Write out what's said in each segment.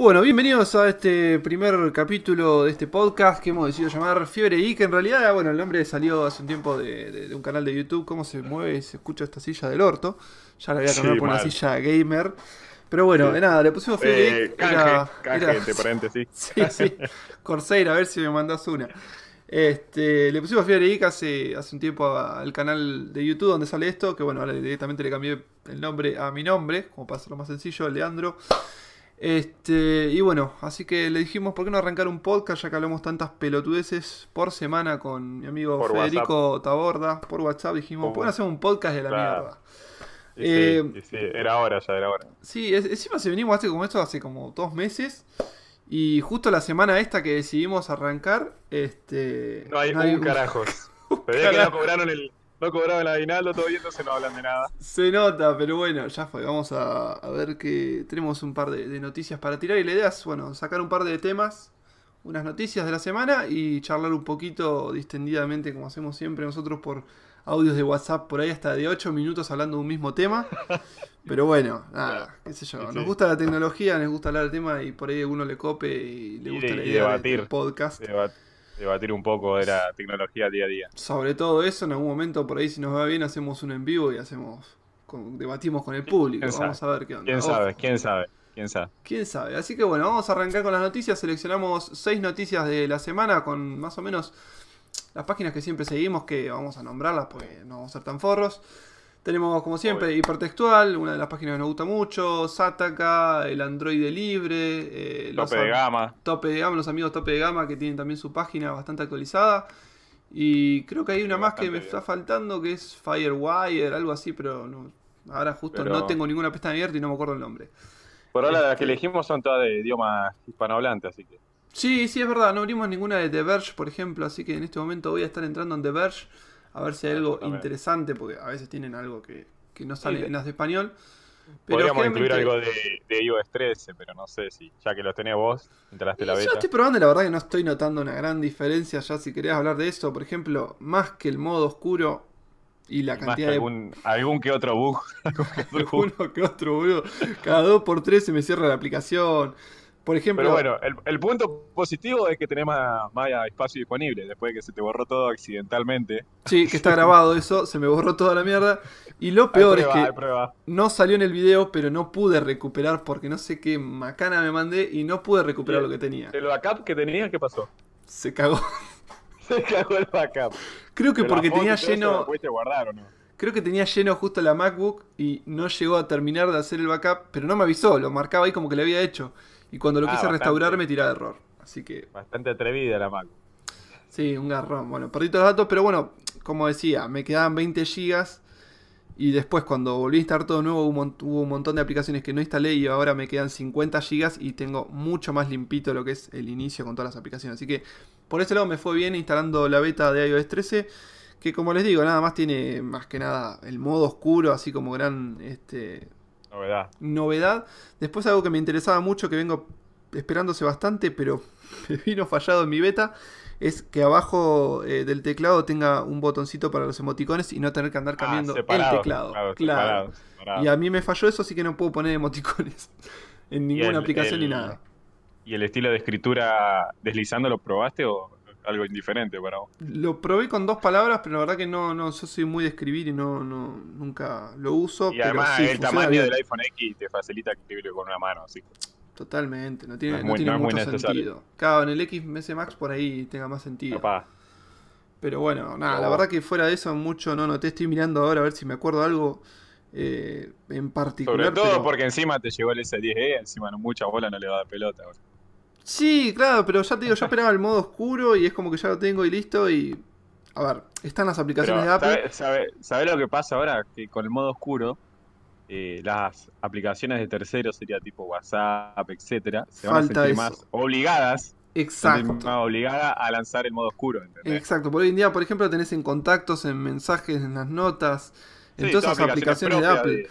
Bueno, bienvenidos a este primer capítulo de este podcast que hemos decidido llamar Fiebre y que en realidad, bueno, el nombre salió hace un tiempo de, un canal de YouTube, cómo se mueve y se escucha esta silla del orto. Ya la había cambiado por una silla gamer. Pero bueno, de nada, le pusimos Fiebre eh, canje, era, Entre paréntesis. sí, sí. Corsair, a ver si me mandas una. Este, le pusimos Fiebre hace, hace un tiempo al canal de YouTube donde sale esto, que bueno, ahora directamente le cambié el nombre a mi nombre, como para hacerlo más sencillo, Leandro. Este, y bueno, así que le dijimos, ¿por qué no arrancar un podcast ya que hablamos tantas pelotudeces por semana con mi amigo Federico Taborda por WhatsApp? Dijimos, ¿por qué no hacemos un podcast de la mierda? Eh, sí, era hora, ya era hora. Sí, encima se venimos hace como esto hace como dos meses. Y justo la semana esta que decidimos arrancar, este. No hay, un, que cobraron el, no cobraban aguinaldo todavía, se no hablan de nada. Se nota, pero bueno, ya fue. Vamos a, ver que tenemos un par de, noticias para tirar y la idea es, bueno, sacar un par de temas, unas noticias de la semana y charlar un poquito distendidamente, como hacemos siempre nosotros por audios de WhatsApp por ahí hasta de 8 minutos hablando de un mismo tema. Pero bueno, nada, qué sé yo. Nos gusta la tecnología, nos gusta hablar del tema y por ahí a uno le cope y le gusta debatir, podcast debatir un poco de la tecnología día a día. Sobre todo eso, en algún momento por ahí si nos va bien hacemos un en vivo y hacemos debatimos con el público. Vamos a ver qué onda. ¿Quién sabe? ¿Quién sabe? ¿Quién sabe? ¿Quién sabe? Así que bueno, vamos a arrancar con las noticias. Seleccionamos seis noticias de la semana con más o menos las páginas que siempre seguimos, que vamos a nombrarlas porque no vamos a ser tan forros. Tenemos, como siempre, hipertextual, una de las páginas que nos gusta mucho, Sataka, el Android libre, eh, tope los, de gama. los amigos tope de gama que tienen también su página bastante actualizada. Y creo que hay una más que me está faltando, que es Firewire, algo así, pero no, ahora justo no tengo ninguna pestaña abierta y no me acuerdo el nombre. Por ahora las que este elegimos son todas de idioma hispanohablante, así que... Sí, sí, es verdad, no abrimos ninguna de The Verge, por ejemplo, así que en este momento voy a estar entrando en The Verge a ver si hay algo interesante, porque a veces tienen algo que, que no sale en las de español. Pero Podríamos incluir algo de, de, iOS 13, pero no sé si, ya que lo tenés vos, instalaste la beta. Yo estoy probando y la verdad que no estoy notando una gran diferencia. Ya si querías hablar de eso, por ejemplo, más que el modo oscuro y la cantidad de. Algún que otro bug. algún que otro bug. que otro bug. Cada 2 por 3 se me cierra la aplicación. Por ejemplo. Pero bueno, el, punto positivo es que tenemos más, espacio disponible después de que se te borró todo accidentalmente. Sí, que está grabado eso, se me borró toda la mierda. Y lo peor es que no salió en el video, pero no pude recuperar porque no sé qué macana me mandé y no pude recuperar lo que tenía. ¿El backup que tenía, qué pasó? Se cagó. Se cagó el backup. Creo que porque tenía lleno. Creo que tenía lleno justo la MacBook y no llegó a terminar de hacer el backup, pero no me avisó, lo marcaba ahí como que le había hecho. Y cuando lo ah, quise restaurar me tiraba error. Así que. Bastante atrevida la Mac. Sí, un garrón. Bueno, perdí todos los datos, pero bueno, como decía, me quedaban 20 GB. Y después, cuando volví a instalar todo nuevo, hubo un, montón de aplicaciones que no instalé y ahora me quedan 50 GB y tengo mucho más limpito lo que es el inicio con todas las aplicaciones. Así que por ese lado me fue bien instalando la beta de iOS 13, que como les digo, nada más tiene más que nada el modo oscuro, así como gran este, Novedad. Novedad. Después algo que me interesaba mucho, que vengo esperándose bastante, pero me vino fallado en mi beta, es que abajo eh, del teclado tenga un botoncito para los emoticones y no tener que andar ah, cambiando el teclado. claro. y a mí me falló eso, así que no puedo poner emoticones en ninguna aplicación ni nada. ¿Y el estilo de escritura deslizando lo probaste o algo indiferente para Lo probé con dos palabras, pero la verdad que no, no, yo soy muy de escribir y no, no nunca lo uso. Y pero además el tamaño del iPhone X te facilita escribirlo con una mano, así Totalmente, no tiene, mucho sentido. Claro, en el XMS Max por ahí tenga más sentido. Pero bueno, nada, la oh. verdad que fuera de eso mucho no te Estoy mirando ahora a ver si me acuerdo algo eh, en particular. Sobre todo porque encima te llegó el S10E, encima no mucha bola no le va a dar pelota. Sí, claro, pero ya te digo, yo esperaba el modo oscuro y es como que ya lo tengo y listo y... A ver, están las aplicaciones de Apple. ¿Sabes lo que pasa ahora? Que con el modo oscuro, eh, las aplicaciones de terceros, sería tipo WhatsApp, etcétera, se van a sentir más obligadas Exacto. obligada a lanzar el modo oscuro. ¿entendés? Exacto. Por hoy en día, por ejemplo, tenés en contactos, en mensajes, en las notas, en todas esas aplicaciones, de Apple.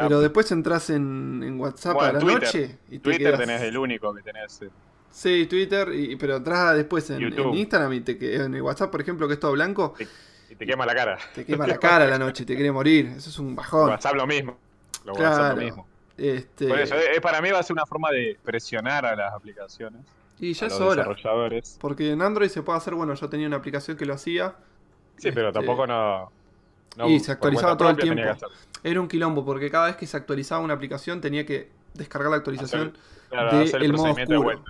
Pero después entras en, WhatsApp a la noche y Twitter tenés el único que tenés. Eh. Sí, Twitter, y, pero entras después en, Instagram y en el WhatsApp, por ejemplo, que es todo blanco. y te quema la cara. Te quema la cara a la noche, te quiere morir. Eso es un bajón. WhatsApp lo mismo. Lo claro. WhatsApp lo mismo. Este... Por eh, para mí va a ser una forma de presionar a las aplicaciones. Y ya es los hora. Porque en Android se puede hacer, bueno, yo tenía una aplicación que lo hacía. Sí, pero tampoco este, no. no y se actualizaba todo el tiempo era un quilombo, porque cada vez que se actualizaba una aplicación tenía que descargar la actualización claro, del modo oscuro.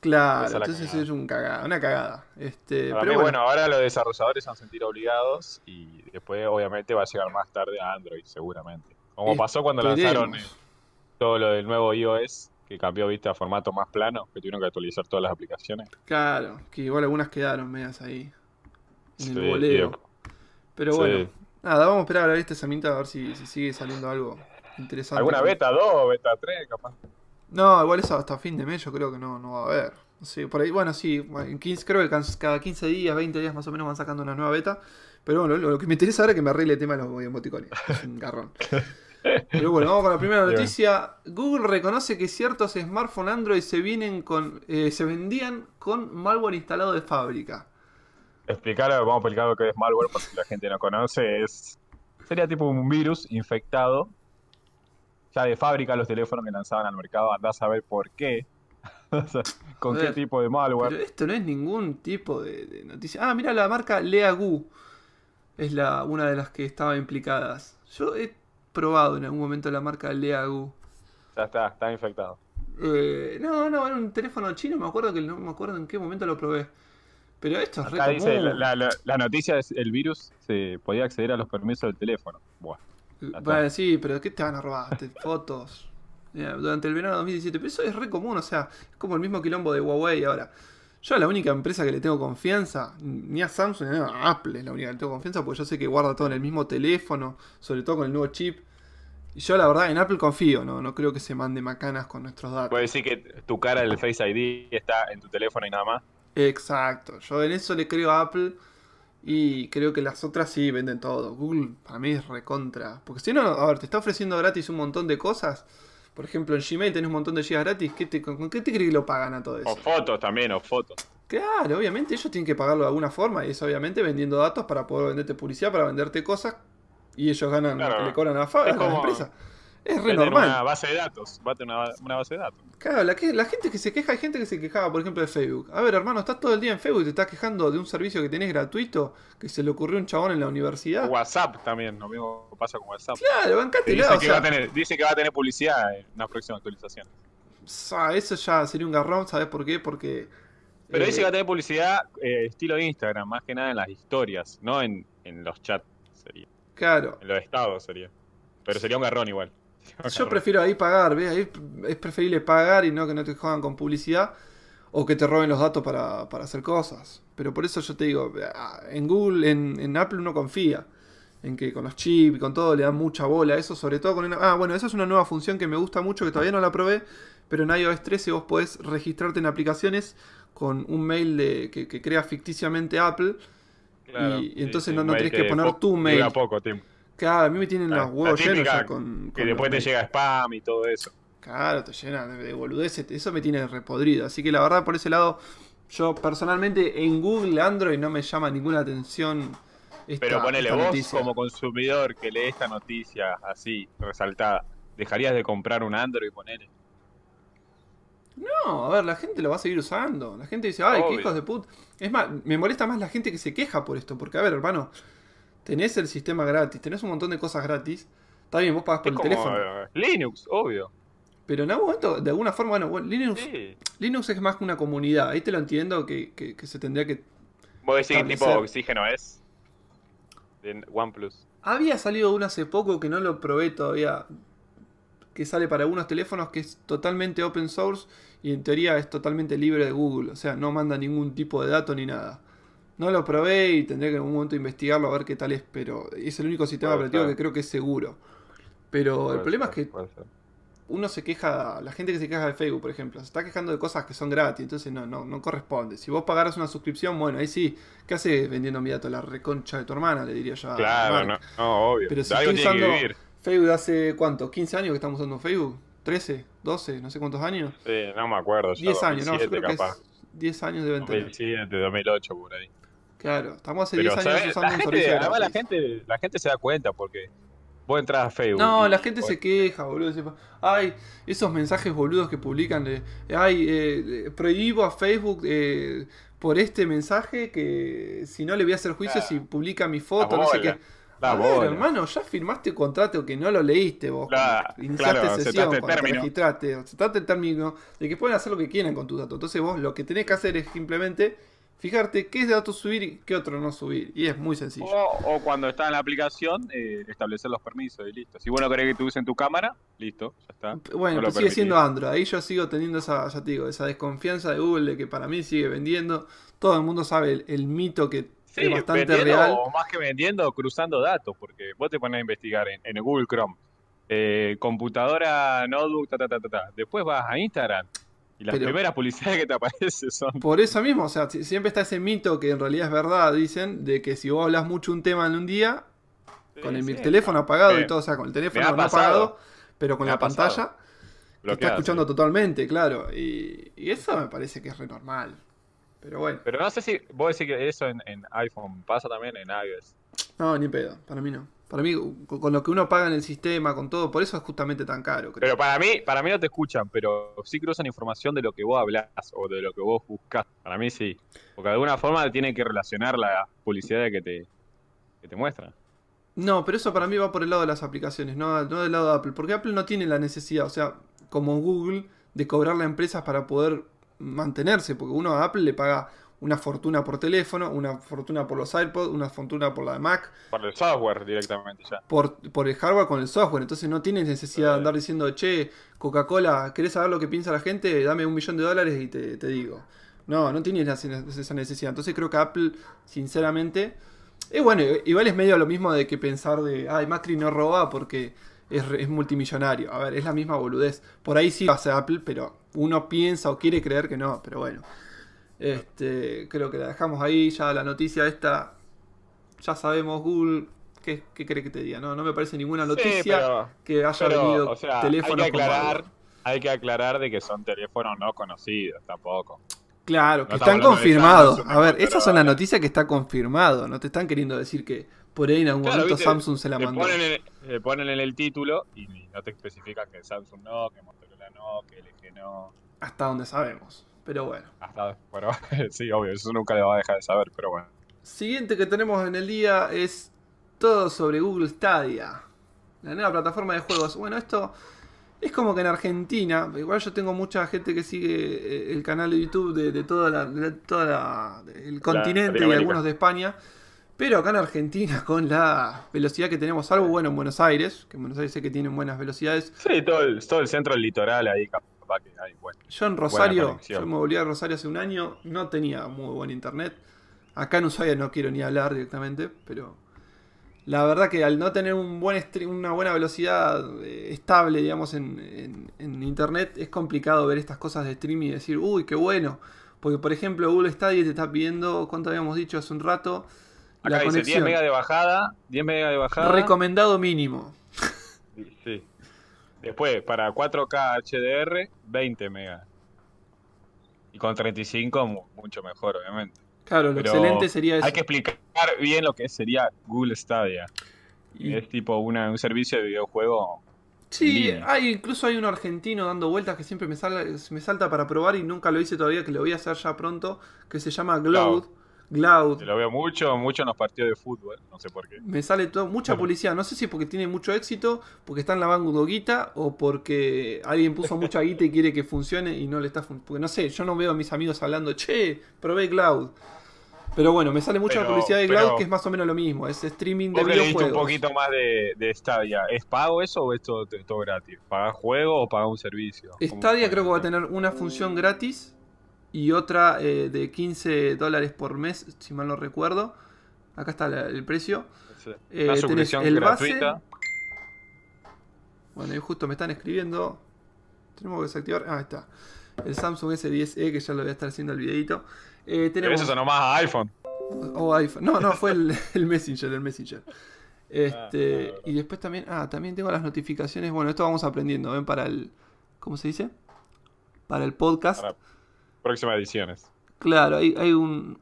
claro, entonces es una cagada. Este, pero bueno. ahora los desarrolladores se han sentido obligados y después obviamente va a llegar más tarde a Android, seguramente. Como pasó cuando lanzaron todo lo del nuevo iOS, que cambió viste a formato más plano, que tuvieron que actualizar todas las aplicaciones. Claro, que igual algunas quedaron medias ahí en el boleo. Pero bueno, Nada, vamos a esperar a ver este herramienta a ver si, sigue saliendo algo interesante. ¿Alguna beta 2, beta 3 capaz? No, igual eso hasta fin de mes yo creo que no, no va a haber. por ahí, bueno, sí, 15, creo que cada 15 días, 20 días más o menos van sacando una nueva beta. Pero bueno, lo, que me interesa ahora es que me arregle el tema de los emoticones. un garrón. Pero bueno, vamos con la primera noticia. Google reconoce que ciertos smartphones Android se vienen con. Eh, se vendían con malware instalado de fábrica explicar, vamos a explicar lo que es malware si la gente no conoce, es sería tipo un virus infectado. Ya de fábrica los teléfonos que lanzaban al mercado, andás a ver por qué. Con qué tipo de malware. Pero esto no es ningún tipo de, noticia. Ah, mira la marca Leagu. Es la, una de las que estaba implicadas. Yo he probado en algún momento la marca Leagu. Ya está, está infectado. Eh, no, no, era un teléfono chino, me acuerdo que no me acuerdo en qué momento lo probé. Pero esto es re común. La, noticia es el virus se podía acceder a los permisos del teléfono. Bueno, eh, sí, pero ¿qué te van a robar? Fotos. Eh, durante el verano de 2017. Pero eso es re común, o sea, es como el mismo quilombo de Huawei ahora. Yo la única empresa que le tengo confianza, ni a Samsung, ni a Apple es la única que le tengo confianza, porque yo sé que guarda todo en el mismo teléfono, sobre todo con el nuevo chip. Y yo la verdad en Apple confío, no, no creo que se mande macanas con nuestros datos. Puede decir que tu cara del Face ID está en tu teléfono y nada más. Exacto, yo en eso le creo a Apple y creo que las otras sí venden todo. Google para mí es recontra. Porque si no, a ver, te está ofreciendo gratis un montón de cosas. Por ejemplo, en Gmail tenés un montón de gigas gratis. ¿Qué ¿Con qué te crees que lo pagan a todo eso? O fotos también, o fotos. Claro, obviamente ellos tienen que pagarlo de alguna forma. Y es obviamente vendiendo datos para poder venderte publicidad, para venderte cosas. Y ellos ganan, le cobran a la empresa. Es re normal. una base de datos. Va a tener una, base de datos. Claro, la, que, la, gente que se queja, hay gente que se quejaba, por ejemplo, de Facebook. A ver, hermano, estás todo el día en Facebook y te estás quejando de un servicio que tenés gratuito que se le ocurrió a un chabón en la universidad. WhatsApp también, lo mismo pasa con WhatsApp. Claro, bancate dice, que va a tener, dice que va a tener publicidad en la próxima actualización. eso ya sería un garrón, sabes por qué? Porque. Pero dice eh, que va a tener publicidad estilo eh, estilo Instagram, más que nada en las historias, no en, en los chats, sería. Claro. En los estados sería. Pero sería un garrón igual. Yo prefiero ahí pagar, ¿ves? Ahí es preferible pagar y no que no te jodan con publicidad o que te roben los datos para, hacer cosas. Pero por eso yo te digo, ah, en Google, en, Apple uno confía. En que con los chips y con todo le dan mucha bola a eso, sobre todo con una... Ah, bueno, esa es una nueva función que me gusta mucho, que todavía no la probé, pero en iOS 13 vos podés registrarte en aplicaciones con un mail de, que, crea ficticiamente Apple. y, entonces no, tenés que poner tu mail. Dura poco, Tim. Claro, a mí me tienen los huevos llenos con, Que después te llega spam y todo eso. Claro, te llena de boludeces, eso me tiene repodrido. Así que la verdad, por ese lado, yo personalmente en Google Android no me llama ninguna atención. Esta, Pero ponele vos como consumidor que lee esta noticia así, resaltada, ¿dejarías de comprar un Android y ponele? No, a ver, la gente lo va a seguir usando. La gente dice, ay, qué hijos de puta. Es más, me molesta más la gente que se queja por esto, porque a ver, hermano, tenés el sistema gratis, tenés un montón de cosas gratis. Está bien, vos pagás por el teléfono. Eh, Linux, obvio. Pero en algún momento, de alguna forma, bueno, Linux, Linux es más que una comunidad. Ahí te lo entiendo que, que, se tendría que. Vos decís que tipo oxígeno es. En OnePlus. Había salido uno hace poco que no lo probé todavía. Que sale para algunos teléfonos que es totalmente open source y en teoría es totalmente libre de Google. O sea, no manda ningún tipo de dato ni nada. No lo probé y tendré que en algún momento investigarlo a ver qué tal es, pero es el único sistema operativo que creo que es seguro. Pero el problema es que uno se queja, la gente que se queja de Facebook, por ejemplo, se está quejando de cosas que son gratis, entonces no, no, no corresponde. Si vos pagaras una suscripción, bueno, ahí sí, ¿qué haces vendiendo mi dato? La reconcha de tu hermana, le diría yo. Claro, no, obvio. Pero si estoy usando Facebook hace cuánto, 15 años que estamos usando Facebook, 13, 12, no sé cuántos años. Sí, no me acuerdo. 10 años, no, yo creo que 10 años de 20 2007, 2008, por ahí. Claro, estamos hace 10 años usando la la gente, se da cuenta porque vos entras a Facebook. No, la gente se queja, boludo. Ay, esos mensajes boludos que publican de, ay, eh, prohíbo a Facebook eh, por este mensaje que si no le voy a hacer juicio si publica mi foto, no sé qué. a hermano, ya firmaste un contrato que no lo leíste vos. iniciaste claro, sesión, se cuando Se trata el término de que pueden hacer lo que quieran con tu datos. Entonces vos lo que tenés que hacer es simplemente fijarte qué datos subir y qué otro no subir. Y es muy sencillo. O, cuando está en la aplicación, eh, establecer los permisos y listo. Si bueno no querés que te tu cámara, listo, ya está. Bueno, pues sigue siendo Android. Ahí yo sigo teniendo esa, digo, esa desconfianza de Google de que para mí sigue vendiendo. Todo el mundo sabe el, mito que es bastante real. O más que vendiendo, cruzando datos, porque vos te pones a investigar en, Google Chrome. Eh, computadora, notebook, ta, ta, ta, ta, Después vas a Instagram. Y las primeras publicidades que te aparecen son. Por eso mismo, o sea, siempre está ese mito que en realidad es verdad, dicen, de que si vos hablas mucho un tema en un día, con el teléfono apagado y todo, o sea, con el teléfono no apagado, pero con la pantalla, lo está escuchando totalmente, claro. Y, eso me parece que es re normal. Pero bueno. Pero no sé si vos decís que eso en, en iPhone pasa también en iOS. No, ni pedo, para mí no. Para mí, con lo que uno paga en el sistema, con todo, por eso es justamente tan caro. Pero para mí, para mí no te escuchan, pero sí cruzan información de lo que vos hablas o de lo que vos buscás. Para mí sí. Porque de alguna forma tiene que relacionar la publicidad que te, te muestran. No, pero eso para mí va por el lado de las aplicaciones, no, no del lado de Apple. Porque Apple no tiene la necesidad, o sea, como Google, de cobrarle a empresas para poder mantenerse. Porque uno a Apple le paga una fortuna por teléfono, una fortuna por los iPods, una fortuna por la Mac. Por el software directamente ya. Por, por el hardware con el software. Entonces no tienes necesidad de andar diciendo, che, Coca-Cola, ¿querés saber lo que piensa la gente? Dame un millón de dólares y te, digo. No, no tienes esa necesidad. Entonces creo que Apple, sinceramente, es eh, bueno, igual es medio lo mismo de que pensar de, ay, Macri no roba porque es, es multimillonario. A ver, es la misma boludez. Por ahí sí pasa hace Apple, pero uno piensa o quiere creer que no, pero bueno. Este, creo que la dejamos ahí, ya la noticia esta, ya sabemos, Google, ¿qué, qué que te diga? No, no me parece ninguna noticia que haya venido hay que, aclarar, hay que aclarar de que son teléfonos no conocidos tampoco. Claro, que están confirmados. A ver, estas son las noticias que está confirmado. No te están queriendo decir que por ahí en algún momento Samsung se la mandó. Ponen en, le ponen en el título y, no te especificas que Samsung no, que Motorola no, que LG no. Hasta donde sabemos pero bueno. Hasta, sí, obvio, eso nunca le va a dejar de saber, pero bueno. Siguiente que tenemos en el día es todo sobre Google Stadia, la nueva plataforma de juegos. Bueno, esto es como que en Argentina, igual yo tengo mucha gente que sigue eh, el canal de YouTube de, todo el continente y algunos de España. Pero acá en Argentina, con la velocidad que tenemos, algo bueno en Buenos Aires, que en Buenos Aires sé que tienen buenas velocidades. Sí, todo el, todo el centro del litoral ahí, yo en Rosario, yo me volví a Rosario hace un año, no tenía muy buen internet. Acá en Ushuaia no quiero ni hablar directamente, pero la verdad que al no tener un buen una buena velocidad eh, estable, digamos, en, internet, es complicado ver estas cosas de streaming y decir, uy, qué bueno. Porque, por ejemplo, Google Stadia te está pidiendo, ¿cuánto habíamos dicho hace un rato? Acá dice conexión. 10 megas de bajada, 10 megas de bajada. Recomendado mínimo. Sí. Después, para 4K HDR, 20 megas. Y con 35, mucho mejor, obviamente. Claro, lo excelente sería eso. Hay que explicar bien lo que sería Google Stadia. Y... Es tipo una, un servicio de videojuego. Sí, hay, incluso hay un argentino dando vueltas que siempre me, me salta para probar y nunca lo hice todavía, que lo voy a hacer ya pronto, que se llama Cloud. Cloud. Lo veo mucho, mucho en los partidos de fútbol, no sé por qué. Me sale todo, mucha publicidad. No sé si es porque tiene mucho éxito, porque está en están lavando guita o porque alguien puso mucha guita y quiere que funcione y no le está funcionando. Porque no sé, yo no veo a mis amigos hablando, che, probé Cloud. Pero bueno, me sale mucha publicidad de Cloud, que es más o menos lo mismo, es streaming de videojuegos. un poquito más de, Stadia. ¿Es pago eso o es todo, gratis? ¿Pagar juego o pagar un servicio? Stadia creo que va a tener una función gratis y otra eh, de 15 dólares por mes, si mal no recuerdo. Acá está el precio. La eh, gratuita. Bueno, y justo me están escribiendo. Tenemos que desactivar. Ah, está. El Samsung S10e, que ya lo voy a estar haciendo el videito. Eh, tenemos... eso nomás a iPhone. O, iPhone. No, no, fue el, Messenger, el Messenger. Este, ah, y después también, ah, también tengo las notificaciones. Bueno, esto vamos aprendiendo, ven para el ¿cómo se dice? Para el podcast próximas ediciones. Claro, hay, un,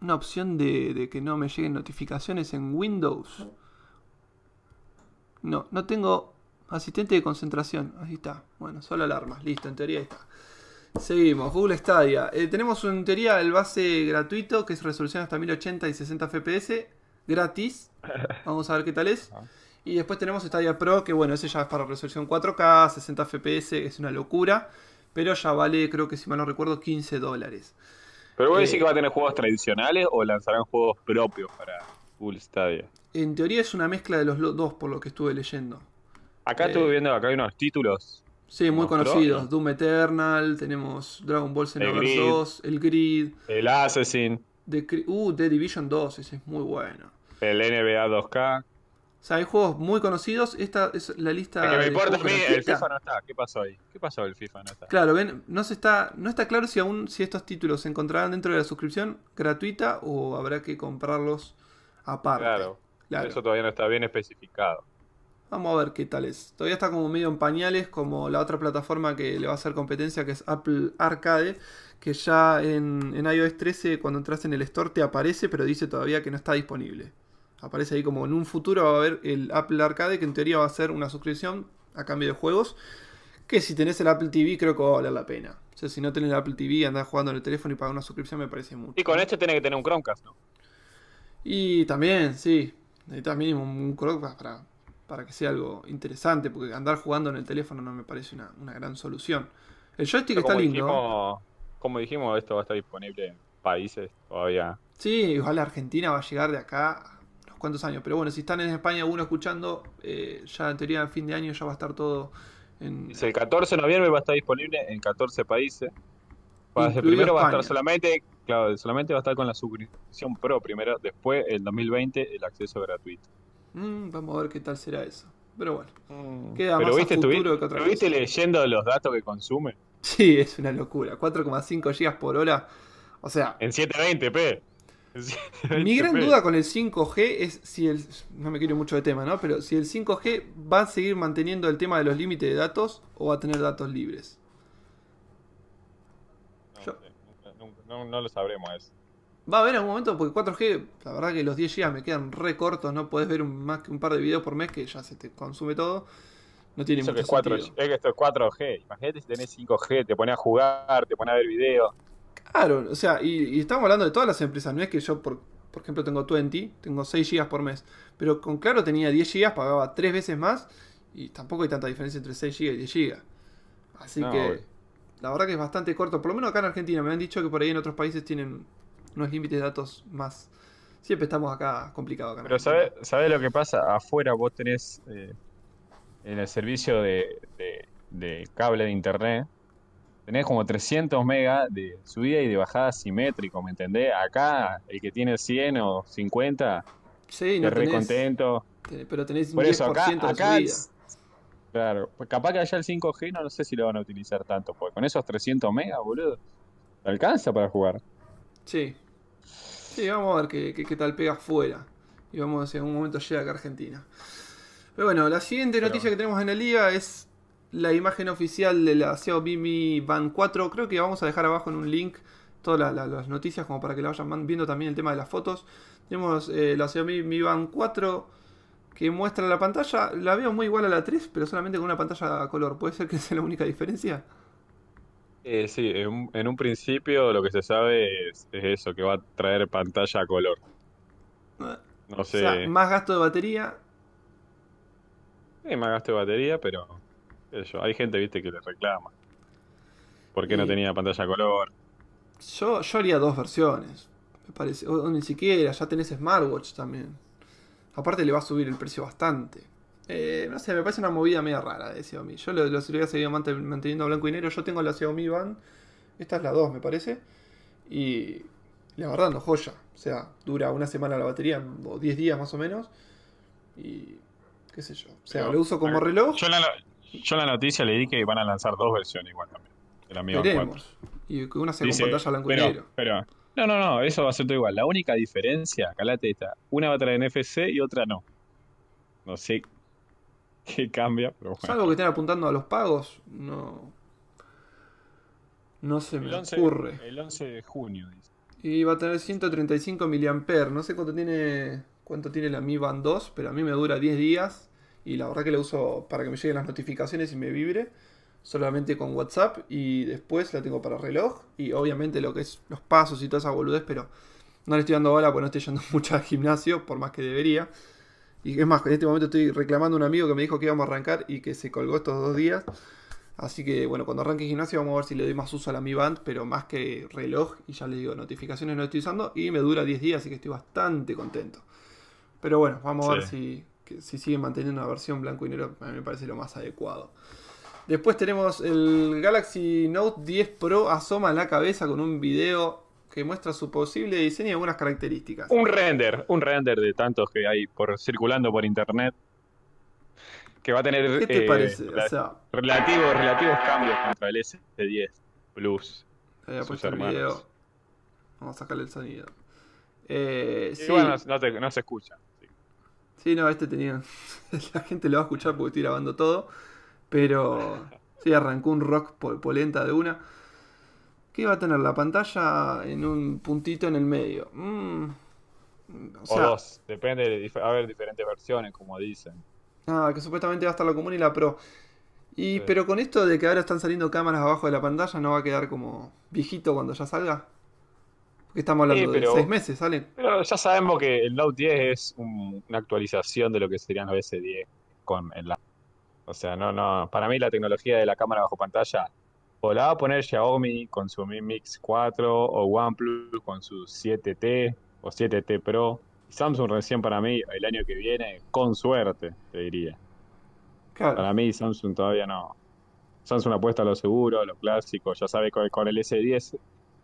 una opción de, que no me lleguen notificaciones en Windows. No, no tengo asistente de concentración. Ahí está. Bueno, solo alarmas. Listo, en teoría está. Seguimos, Google Stadia. Eh, tenemos en teoría el base gratuito que es resolución hasta 1080 y 60 FPS, gratis. Vamos a ver qué tal es. Ah. Y después tenemos Stadia Pro, que bueno, ese ya es para resolución 4K, 60 FPS, es una locura. Pero ya vale, creo que si mal no recuerdo, 15 dólares. ¿Pero vos decís eh, que va a tener juegos tradicionales o lanzarán juegos propios para Full Stadia? En teoría es una mezcla de los dos, por lo que estuve leyendo. Acá eh, estuve viendo, acá hay unos títulos. Sí, muy conocidos. Doom Eternal, tenemos Dragon Ball Xenoverse 2, El Grid. El Assassin. uh, The Division 2, ese es muy bueno. El NBA 2K. O sea, hay juegos muy conocidos. Esta es la lista. El FIFA no está. ¿Qué pasó ahí? ¿Qué pasó? El FIFA no está. Claro, ven, no se está. No está claro si aún si estos títulos se encontrarán dentro de la suscripción gratuita o habrá que comprarlos aparte. Claro. Eso todavía no está bien especificado. Vamos a ver qué tal es. Todavía está como medio en pañales, como la otra plataforma que le va a hacer competencia, que es Apple Arcade, que ya en, en iOS 13 cuando entras en el store te aparece, pero dice todavía que no está disponible. Aparece ahí como en un futuro va a haber el Apple Arcade, que en teoría va a ser una suscripción a cambio de juegos. Que si tenés el Apple TV, creo que va a valer la pena. O sea, si no tenés el Apple TV, andás jugando en el teléfono y pagar una suscripción, me parece mucho. Y con este tiene que tener un Chromecast, ¿no? Y también, sí. Necesitas mínimo un Chromecast para, para que sea algo interesante, porque andar jugando en el teléfono no me parece una, gran solución. El joystick está lindo. ¿eh? como dijimos, esto va a estar disponible en países todavía. Sí, igual la Argentina va a llegar de acá cuántos años. Pero bueno, si están en España uno escuchando, eh, ya en teoría En fin de año ya va a estar todo en... el 14 de noviembre va a estar disponible en 14 países. primero va a estar solamente, claro, solamente va a estar con la suscripción pro primero, después el 2020 el acceso gratuito. Mm, vamos a ver qué tal será eso. Pero bueno, mm. Pero viste, ¿Viste leyendo los datos que consume? Sí, es una locura. 4,5 gigas por hora. O sea. En 720p. Mi gran duda con el 5G es si el. No me quiero mucho de tema, ¿no? Pero si el 5G va a seguir manteniendo el tema de los límites de datos o va a tener datos libres. No, lo sabremos eso. Va a haber algún momento, porque 4G, la verdad que los 10 GB me quedan re cortos, no podés ver más que un par de videos por mes que ya se te consume todo. No tiene mucho es 4, sentido. Es que esto es 4G, imagínate si tenés 5G, te pone a jugar, te pone a ver videos. Claro, o sea, y, estamos hablando de todas las empresas. No es que yo, por, ejemplo, tengo 20, tengo 6 GB por mes. Pero con Claro tenía 10 GB, pagaba 3 veces más. Y tampoco hay tanta diferencia entre 6 GB y 10 GB. Así que, la verdad que es bastante corto. Por lo menos acá en Argentina. Me han dicho que por ahí en otros países tienen unos límites de datos más. Siempre estamos acá complicados. Pero ¿sabes lo que pasa? Afuera vos tenés eh, en el servicio de cable de internet tenés como 300 megas de subida y de bajada simétrico, ¿me entendés? Acá, el que tiene 100 o 50, sí, no contento. pero tenés Por Claro, pues capaz que allá el 5G no, sé si lo van a utilizar tanto, porque con esos 300 megas, boludo, ¿te alcanza para jugar? Sí. Sí, vamos a ver qué, tal pega afuera. Y vamos a ver si en algún momento llega acá a Argentina. Pero bueno, la siguiente noticia que tenemos en el día es la imagen oficial de la Xiaomi Mi Van 4. Creo que vamos a dejar abajo en un link todas las noticias como para que la vayan viendo también el tema de las fotos. Tenemos eh, la Xiaomi Mi Van 4 que muestra la pantalla. La veo muy igual a la 3, pero solamente con una pantalla a color. ¿Puede ser que sea la única diferencia? Eh, sí, en, un principio lo que se sabe es, eso, que va a traer pantalla a color. Eh, no sé. O sea, más gasto de batería. Sí, más gasto de batería, pero eso, hay gente, viste, que le reclama. ¿Por qué no tenía pantalla color? Yo, yo haría dos versiones. Me parece. O, ni siquiera, ya tenés smartwatch también. Aparte le va a subir el precio bastante. Eh, no sé, me parece una movida media rara de Xiaomi. Yo lo, lo seguido manteniendo blanco y negro. Yo tengo la Xiaomi Van, Esta es la 2, me parece. Y la verdad, no joya. O sea, dura una semana la batería, o 10 días más o menos. Y qué sé yo. O sea, lo uso como reloj. Yo en la noticia le di que van a lanzar dos versiones igual también. El Y una se con pantalla blanco pero, no, no, no, eso va a ser todo igual. La única diferencia, calate esta, una va a traer NFC y otra no. No sé qué cambia, pero Salvo que estén apuntando a los pagos, no. No se me ocurre. El 11 de junio, dice. Y va a tener 135 mAh. No sé cuánto tiene cuánto tiene la Mi Band 2, pero a mí me dura 10 días y la verdad que la uso para que me lleguen las notificaciones y me vibre solamente con WhatsApp y después la tengo para reloj y obviamente lo que es los pasos y toda esa boludez, pero no le estoy dando bola porque no estoy yendo mucho al gimnasio, por más que debería. Y es más, en este momento estoy reclamando a un amigo que me dijo que íbamos a arrancar y que se colgó estos dos días. Así que bueno, cuando arranque el gimnasio vamos a ver si le doy más uso a la Mi Band, pero más que reloj, y ya le digo, notificaciones no estoy usando y me dura 10 días, así que estoy bastante contento. Pero bueno, vamos a ver si que si sigue manteniendo una versión blanco y negro, me parece lo más adecuado. Después tenemos el Galaxy Note 10 Pro asoma la cabeza con un video que muestra su posible diseño y algunas características. Un render, un render de tantos que hay por circulando por internet. Que va a tener eh, relativos, relativos cambios contra el S10 Plus. Vamos a sacarle el sonido. Eh, no se escucha. Sí, no, este tenía. La gente lo va a escuchar porque estoy grabando todo. Pero. Sí, arrancó un rock polenta de una. ¿Qué va a tener? La pantalla en un puntito en el medio. Mm, o, dos, depende, de a haber diferentes versiones, como dicen. Ah, que supuestamente va a estar la común y la pro. Y, Pero con esto de que ahora están saliendo cámaras abajo de la pantalla, ¿no va a quedar como viejito cuando ya salga? estamos hablando de seis meses, ¿sale? Pero ya sabemos que el Note 10 es una actualización de lo que serían los S10 con el, O sea, no, no. Para mí la tecnología de la cámara bajo pantalla o la va a poner Xiaomi con su Mi Mix 4 o OnePlus con su 7T o 7T Pro. Samsung recién para mí el año que viene, con suerte, te diría. Para mí Samsung todavía no. Samsung apuesta a lo seguro, a lo clásico, ya sabe con, con el S10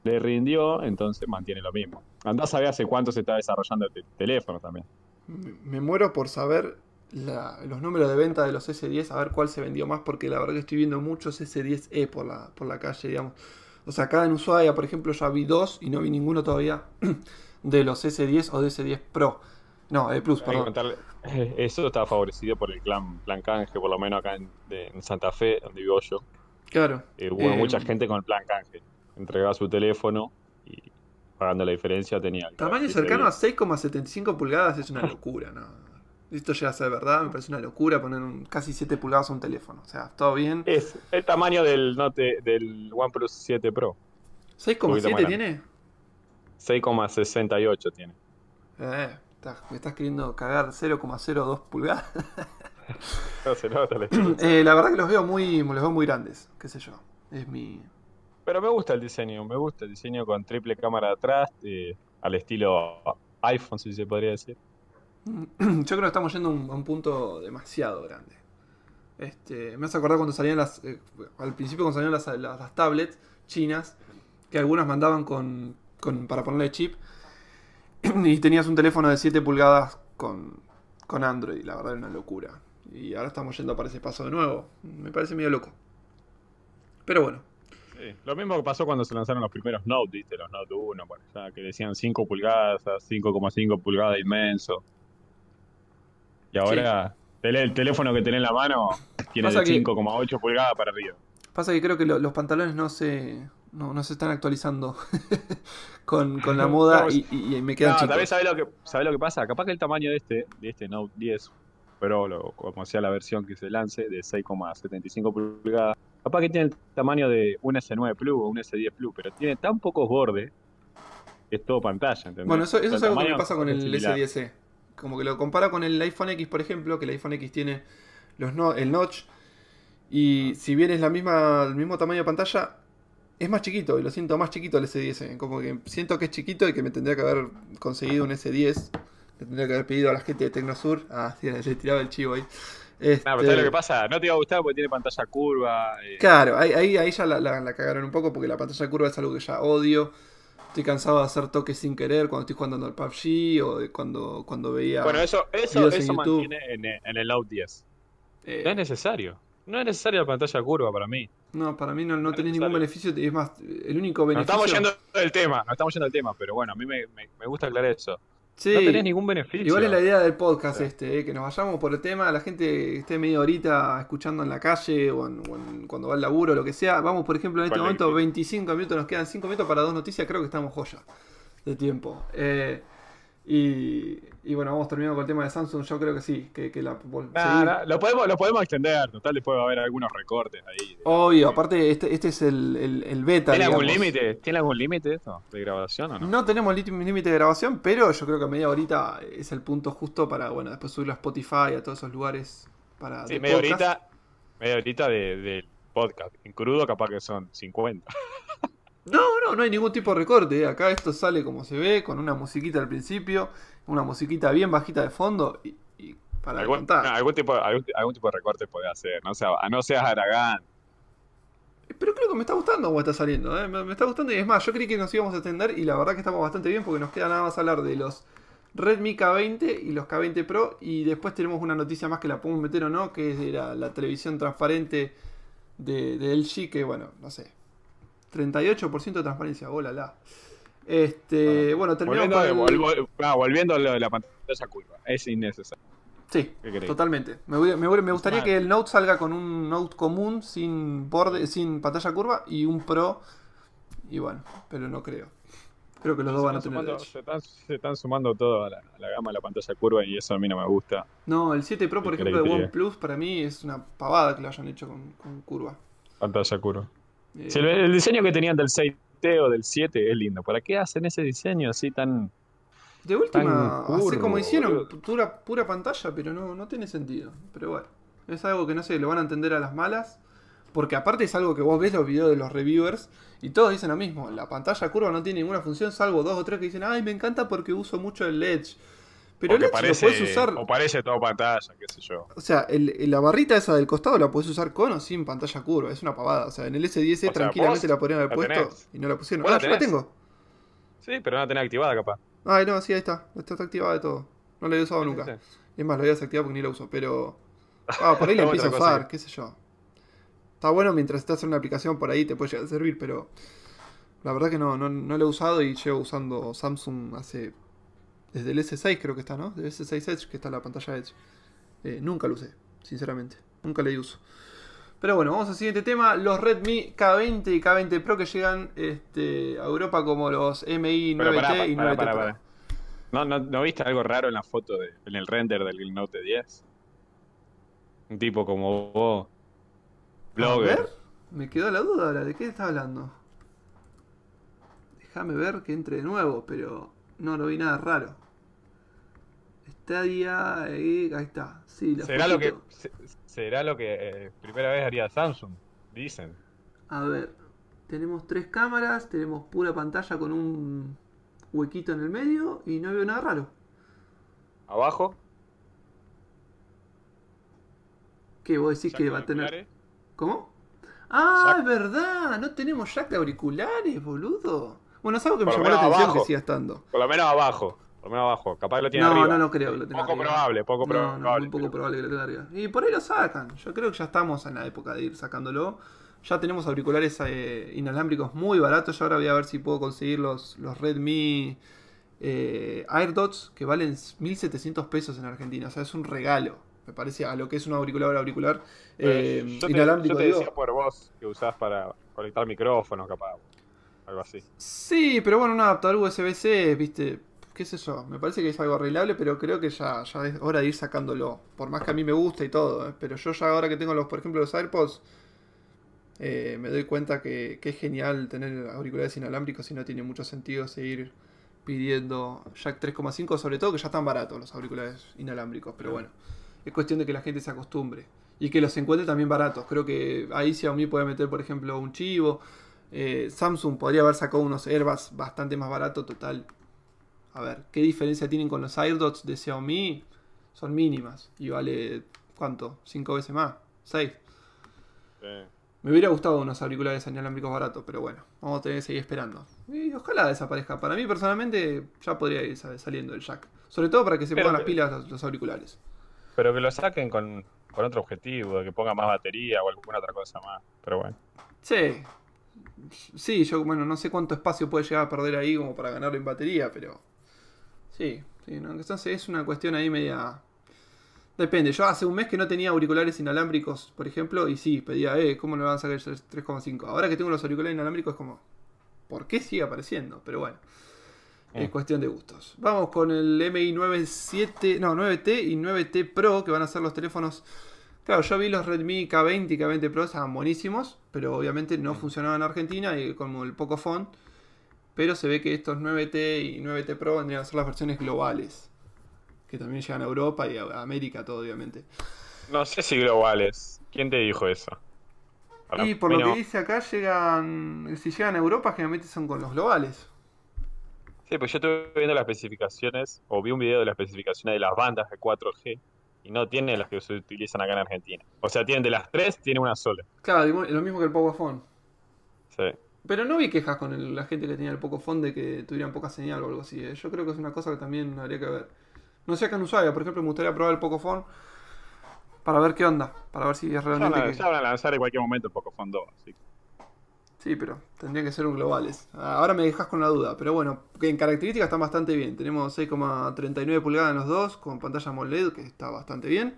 le rindió, entonces mantiene lo mismo. Andás a ver hace cuánto se está desarrollando el este teléfono también. Me, muero por saber los números de venta de los S10, a ver cuál se vendió más, porque la verdad que estoy viendo muchos S10E por la, calle, digamos. O sea, acá en Ushuaia, por ejemplo, ya vi dos y no vi ninguno todavía de los S10 o de S10 Pro. No, de Plus, perdón. eso está favorecido por el clan, plan canje, por lo menos acá en, Santa Fe, donde vivo yo. Claro. Eh, hubo eh, mucha gente con el plan canje entregaba su teléfono y pagando la diferencia tenía... Tamaño cercano a 6,75 pulgadas es una locura, ¿no? Esto llega a ser verdad, me parece una locura poner casi 7 pulgadas a un teléfono. O sea, todo bien. Es el tamaño del, Note, del OnePlus 7 Pro. ¿6,7 tiene? 6,68 tiene. Eh, me estás queriendo cagar 0,02 pulgadas. no se la eh, La verdad que los veo muy, los veo muy grandes, qué sé yo. Es mi, pero me gusta el diseño, me gusta el diseño con triple cámara atrás, eh, al estilo iPhone, si se podría decir. Mm, yo creo que estamos yendo a un, punto demasiado grande. Este, me has acordado cuando salían las. Eh, al principio, cuando salían las, tablets chinas, que algunas mandaban con, para ponerle chip, y tenías un teléfono de 7 pulgadas con, con Android, la verdad era una locura. Y ahora estamos yendo para ese paso de nuevo. Me parece medio loco. Pero bueno, lo mismo que pasó cuando se lanzaron los primeros Note, ¿viste? Los Note 1, que decían 5 pulgadas, 5,5 pulgadas inmenso. Y ahora el teléfono que tenés en la mano tiene 5,8 pulgadas para arriba. Pasa que creo que los pantalones no se, no, se están actualizando con, la moda y, me quedan no, Tal vez sabés lo, que, sabe lo que pasa. Capaz que el tamaño de este, de este Note 10 pero como sea la versión que se lance, de 6,75 pulgadas. Capaz que tiene el tamaño de un S9 Plus o un S10 Plus, pero tiene tan pocos bordes que es todo pantalla, ¿entendés? Bueno, eso, es algo que pasa con el S10e. Como que lo compara con el iPhone X, por ejemplo, que el iPhone X tiene los el notch. Y si bien es la misma, el mismo tamaño de pantalla, es más chiquito, y lo siento más chiquito el S10. E. Como que siento que es chiquito y que me tendría que haber conseguido un S10 le tendría que haber pedido a la gente de Tecnosur. Ah, sí, le tiraba el chivo ahí. Este... pero lo que este, pasa? No te iba a gustar porque tiene pantalla curva. Eh. Claro, ahí, ahí, ya la, la, cagaron un poco porque la pantalla curva es algo que ya odio. Estoy cansado de hacer toques sin querer cuando estoy jugando al PUBG o cuando, cuando veía. Bueno, eso, eso, eso en mantiene en, eh, en, el Out 10. Eh. es necesario. No es necesario la pantalla curva para mí. No, para mí no, no, tenés ningún beneficio. Es más, el único beneficio. estamos yendo del tema, estamos yendo tema, pero bueno, a mí me gusta aclarar eso. Sí. No tenés ningún beneficio. Igual es la idea del podcast este, eh, que nos vayamos por el tema, la gente esté media horita escuchando en la calle o, cuando va al laburo o lo que sea. Vamos, por ejemplo, en este momento, 25 minutos, nos quedan 5 minutos para dos noticias, creo que estamos joya de tiempo. Eh, y, bueno, vamos terminando con el tema de Samsung. Yo creo que sí, que, ah, la. lo, podemos, lo podemos extender, total. Después va a haber algunos recortes ahí. Obvio, aparte, este, este es el, beta. ¿Tiene algún límite? ¿Tiene algún límite esto de grabación o no? No tenemos límite de grabación, pero yo creo que media horita es el punto justo para, bueno, después subirlo a Spotify, a todos esos lugares. Para sí, media horita, media de, podcast. En crudo, capaz que son 50. No, no, no hay ningún tipo de recorte. Eh. Acá esto sale como se ve, con una musiquita al principio, una musiquita bien bajita de fondo y, para algún, algún, tipo, algún, tipo de recorte puede hacer, no, sea, no seas Aragán. Pero creo que me está gustando como está saliendo, eh. me, está gustando y es más, yo creí que nos íbamos a extender y la verdad que estamos bastante bien porque nos queda nada más hablar de los Redmi K20 y los K20 Pro y después tenemos una noticia más que la podemos meter o no, que es de la, televisión transparente de, de LG que bueno, no sé, 38% de transparencia, la Este, bueno, volviendo, ah, volviendo a lo de la pantalla esa curva, es innecesario. Sí, totalmente. Me, gustaría que el Note salga con un Note común sin borde, sin pantalla curva y un Pro. Y bueno, pero no creo. Creo que los dos van a tener. Sumando, se, están, se, están, sumando todo a la, gama de la pantalla curva y eso a mí no me gusta. No, el 7 Pro, por ejemplo, de OnePlus para mí es una pavada que lo hayan hecho con curva. Pantalla curva. Eh, el, diseño que tenían del 6 t o del 7 es lindo. ¿Para qué hacen ese diseño así tan. De última, así como hicieron, pura, pura pantalla, pero no, no tiene sentido. Pero bueno, es algo que no sé, lo van a entender a las malas. Porque aparte es algo que vos ves los videos de los reviewers y todos dicen lo mismo. La pantalla curva no tiene ninguna función, salvo dos o tres que dicen, ay, me encanta porque uso mucho el ledge. Pero el parece, lo usar. O parece todo pantalla, qué sé yo. O sea, la barrita esa del costado la puedes usar con o sin pantalla curva. Es una pavada. O sea, en el S10 e tranquilamente la podrían haber puesto y no la pusieron. Ah, yo la tengo. Sí, pero no la tenés activada, capaz. Ay, no, sí, ahí está. Está activada de todo. No la he usado nunca. Es más, la había desactivado porque ni la uso. Pero. Ah, por ahí la empiezo a usar, qué sé yo. Está bueno mientras estás en una aplicación por ahí, te puede llegar a servir, pero. La verdad que no, no, no la he usado y llevo usando Samsung hace desde el S6 creo que está, ¿no? Desde S6 Edge, que está la pantalla Edge. Eh, nunca lo usé, sinceramente. Nunca le uso. Pero bueno, vamos al siguiente tema. Los Redmi K20 y K20 Pro que llegan este, a Europa como los MI 9T y 9T ¿No, no, no viste algo raro en la foto, de, en el render del Note 10? Un tipo como vos, blogger. me quedó la duda ahora, ¿de qué está hablando? Déjame ver que entre de nuevo, pero... No, no vi nada raro. Estadia, día eh, ahí está. Sí, será, lo que, será lo que eh, primera vez haría Samsung, dicen. A ver, tenemos tres cámaras, tenemos pura pantalla con un huequito en el medio y no veo nada raro. ¿Abajo? ¿Qué? ¿Vos decís que va a tener...? ¿Cómo? Ah, es verdad, no tenemos jack de auriculares, boludo. Bueno, es algo que me llamó la atención que siga estando. Por lo menos abajo. Por lo menos abajo. Capaz lo tiene no, arriba. No, no creo que lo tenga Poco probable, poco probable. muy poco probable que lo tenga arriba. Y por ahí lo sacan. Yo creo que ya estamos en la época de ir sacándolo. Ya tenemos auriculares eh, inalámbricos muy baratos. Yo ahora voy a ver si puedo conseguir los, los Redmi eh, AirDots que valen 1.700 pesos en Argentina. O sea, es un regalo me parece, a lo que es un auricular auricular eh, inalámbrico. Yo te decía por vos que usás para conectar micrófonos, capaz algo así. Sí, pero bueno, un adaptador USB-C, viste, qué sé yo, me parece que es algo arreglable, pero creo que ya, ya es hora de ir sacándolo. Por más que a mí me gusta y todo, ¿eh? pero yo ya ahora que tengo los, por ejemplo, los AirPods, eh, me doy cuenta que, es genial tener auriculares inalámbricos y no tiene mucho sentido seguir pidiendo Jack 3,5, sobre todo que ya están baratos los auriculares inalámbricos, pero bueno, es cuestión de que la gente se acostumbre y que los encuentre también baratos. Creo que ahí a mí puede meter, por ejemplo, un chivo. Eh, Samsung podría haber sacado unos Airbus bastante más barato total. A ver, ¿qué diferencia tienen con los AirDots de Xiaomi? Son mínimas y vale, ¿cuánto? ¿Cinco veces más? ¿Seis? Me hubiera gustado unos auriculares inalámbricos baratos, pero bueno, vamos a tener que seguir esperando. Y ojalá desaparezca. Para mí, personalmente, ya podría ir saliendo el jack. Sobre todo para que se pongan las pilas los, auriculares. Pero que lo saquen con, con otro objetivo, que ponga más batería o alguna otra cosa más. Pero bueno. Sí, Sí, yo, bueno, no sé cuánto espacio puede llegar a perder ahí como para ganarlo en batería, pero. Sí, Entonces es una cuestión ahí media. Depende, yo hace un mes que no tenía auriculares inalámbricos, por ejemplo, y sí, pedía, eh, ¿cómo le van a sacar 3,5? Ahora que tengo los auriculares inalámbricos es como, ¿por qué sigue apareciendo? Pero bueno, eh. es cuestión de gustos. Vamos con el MI97, no, 9T y 9T Pro, que van a ser los teléfonos Claro, yo vi los Redmi K20 y K20 Pro, estaban buenísimos, pero obviamente no mm. funcionaban en Argentina y como el poco font. Pero se ve que estos 9T y 9T Pro vendrían a ser las versiones globales, que también llegan a Europa y a América, todo obviamente. No sé si globales. ¿Quién te dijo eso? y por lo que dice acá, llegan. Si llegan a Europa, generalmente son con los globales. Sí, pues yo estuve viendo las especificaciones, o vi un video de las especificaciones de las bandas de 4G y no tiene las que se utilizan acá en Argentina. O sea, tienen de las tres, tiene una sola. Claro, lo mismo que el Pocophone. Sí. Pero no vi quejas con la gente que tenía el Pocophone de que tuvieran poca señal o algo así. ¿eh? Yo creo que es una cosa que también habría que ver. No sé acá en Ushuaia, por ejemplo, me gustaría probar el Pocophone para ver qué onda, para ver si es realmente... Ya que... ya van a lanzar en cualquier momento el Pocophone 2, Sí, pero tendría que ser un globales. Ahora me dejas con la duda, pero bueno, en características están bastante bien. Tenemos 6,39 pulgadas en los dos, con pantalla AMOLED, que está bastante bien.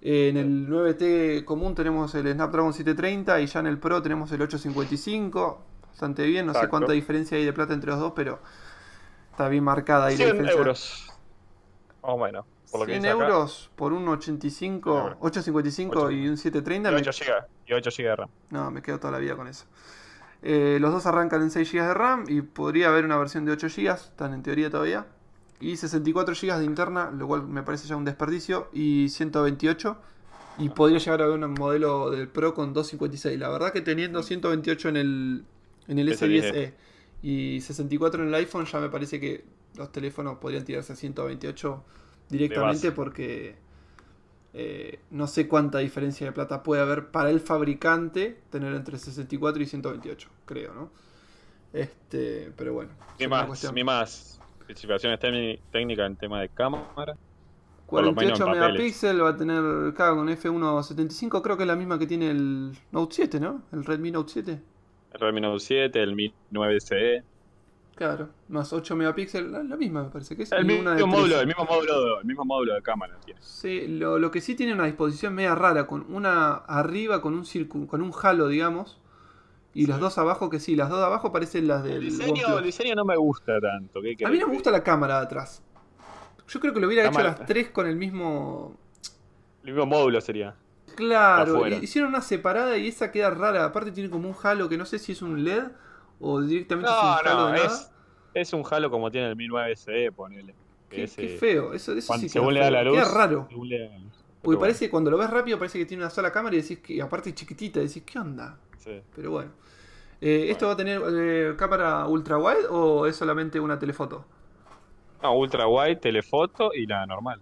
En el 9T común tenemos el Snapdragon 730 y ya en el Pro tenemos el 855. Bastante bien, no sé cuánta diferencia hay de plata entre los dos, pero está bien marcada ahí la diferencia. euros. O menos. 100 euros por un 85, 855 ah, y un 730. Y 8, de RAM. No, me quedo toda la vida con eso. Eh, los dos arrancan en 6 GB de RAM y podría haber una versión de 8 GB, están en teoría todavía. Y 64 GB de interna, lo cual me parece ya un desperdicio. Y 128. Y podría llegar a haber un modelo del Pro con 256. La verdad que teniendo 128 en el, en el S10e e y 64 en el iPhone, ya me parece que los teléfonos podrían tirarse a 128 directamente porque eh, no sé cuánta diferencia de plata puede haber para el fabricante tener entre 64 y 128, creo, ¿no? Este, pero bueno. ¿Qué más especificaciones técnicas en tema de cámara. 48 megapíxeles va a tener cada con F175, creo que es la misma que tiene el Note 7, ¿no? El Redmi Note 7. El Redmi Note 7, el Mi 9CE. Claro, más 8 megapíxeles, la, mismo misma me parece que es. El, mismo, módulo, el mismo, módulo, de cámara Sí, lo, lo, que sí tiene una disposición media rara, con una arriba con un circu con un halo, digamos, y las dos abajo que sí, las dos de abajo parecen las del. El diseño, no me gusta tanto. a mí no me gusta la cámara de atrás. Yo creo que lo hubiera hecho las tres con el mismo. El mismo módulo sería. Claro, hicieron una separada y esa queda rara. Aparte tiene como un halo que no sé si es un LED ¿O directamente no, es un Halo Es, un Halo como tiene el 19 SE, ponele. Qué, feo, eso, la raro. Porque parece que cuando lo ves rápido parece que tiene una sola cámara y decís que aparte es chiquitita, decís, ¿qué onda? Pero bueno. Eh, ¿Esto va a tener eh, cámara ultra wide o es solamente una telefoto? No, ultra wide, telefoto y la normal.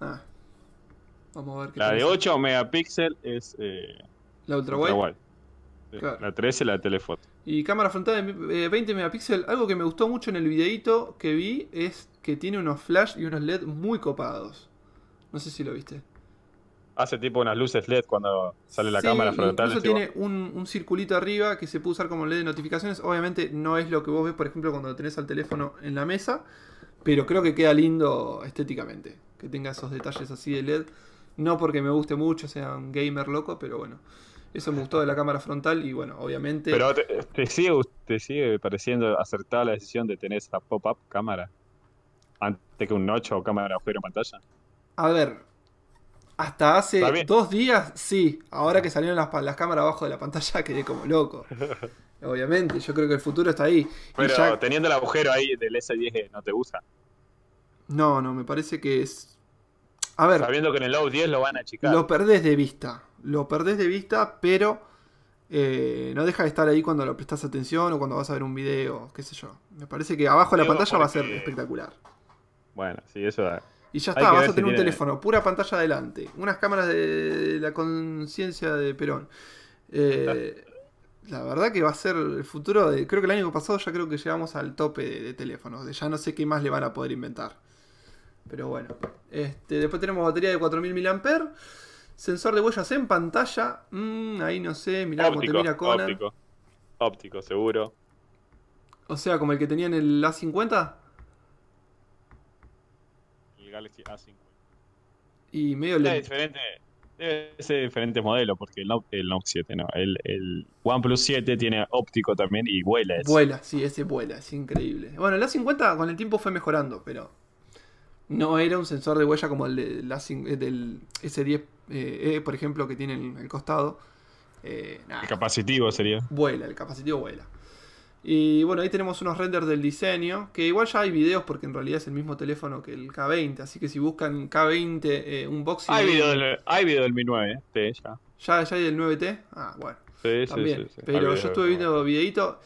Ah. Vamos a ver qué La de 8 megapíxeles es. Eh, la ultra, wide. La 13 la telefoto. Y cámara frontal de 20 eh, megapíxeles. Algo que me gustó mucho en el videíto que vi es que tiene unos flash y unos LED muy copados. No sé si lo viste. Hace tipo unas luces LED cuando sale la cámara frontal. Incluso tiene un, un, circulito arriba que se puede usar como LED de notificaciones. Obviamente no es lo que vos ves, por ejemplo, cuando tenés al teléfono en la mesa. Pero creo que queda lindo estéticamente. Que tenga esos detalles así de LED. No porque me guste mucho, sea un gamer loco, pero bueno. Eso me gustó de la cámara frontal y bueno, obviamente... Pero te, sigue, pareciendo acertada la decisión de tener esa pop-up cámara antes que un 8 o cámara agujero en pantalla. A ver, hasta hace dos días, sí. Ahora que salieron las, cámaras abajo de la pantalla, quedé como loco. Obviamente, yo creo que el futuro está ahí. Pero teniendo el agujero ahí del S10 no te gusta. No, no, me parece que es. A ver. Sabiendo que en el low 10 lo van a achicar. Lo perdés de vista lo perdés de vista, pero eh, no deja de estar ahí cuando lo prestas atención o cuando vas a ver un video, qué sé yo. Me parece que abajo de la pantalla va a ser espectacular. Bueno, sí, eso da. Y ya está, vas a tener un teléfono, pura pantalla adelante, unas cámaras de la conciencia de Perón. Eh, la verdad que va a ser el futuro de. Creo que el año pasado ya creo que llegamos al tope de, teléfonos. De ya no sé qué más le van a poder inventar. Pero bueno. Este, después tenemos batería de 4000 mAh. Sensor de huellas en pantalla. Mm, ahí no sé, mirá cómo te mira Conan. Óptico. óptico, seguro. O sea, como el que tenía en el A50. El Galaxy A50. Y medio lejos. diferente. Debe ser diferentes modelos, porque el Note, el 7 no. El, OnePlus 7 tiene óptico también y vuela. Ese. Vuela, sí, ese vuela, es increíble. Bueno, el A50 con el tiempo fue mejorando, pero no era un sensor de huella como el del S10 eh, e, por ejemplo, que tiene el, costado. Eh, el capacitivo sería. Vuela, el capacitivo vuela. Y bueno, ahí tenemos unos renders del diseño, que igual ya hay videos porque en realidad es el mismo teléfono que el K20, así que si buscan K20 eh, un Hay video del, hay Mi 9, t ya. ya. ¿Ya hay del 9T? Ah, bueno. Pero yo estuve viendo videito.